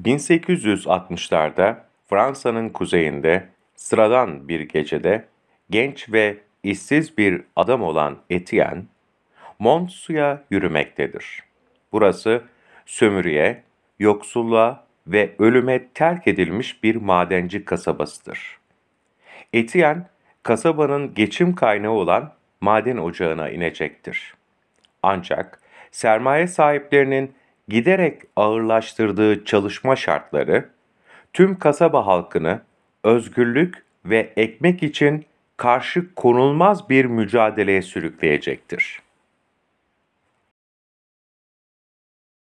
1860'larda Fransa'nın kuzeyinde sıradan bir gecede genç ve işsiz bir adam olan Etienne, Montsu'ya yürümektedir. Burası sömürüye, yoksulluğa ve ölüme terk edilmiş bir madenci kasabasıdır. Etienne, kasabanın geçim kaynağı olan maden ocağına inecektir. Ancak sermaye sahiplerinin giderek ağırlaştırdığı çalışma şartları, tüm kasaba halkını özgürlük ve ekmek için karşı konulmaz bir mücadeleye sürükleyecektir.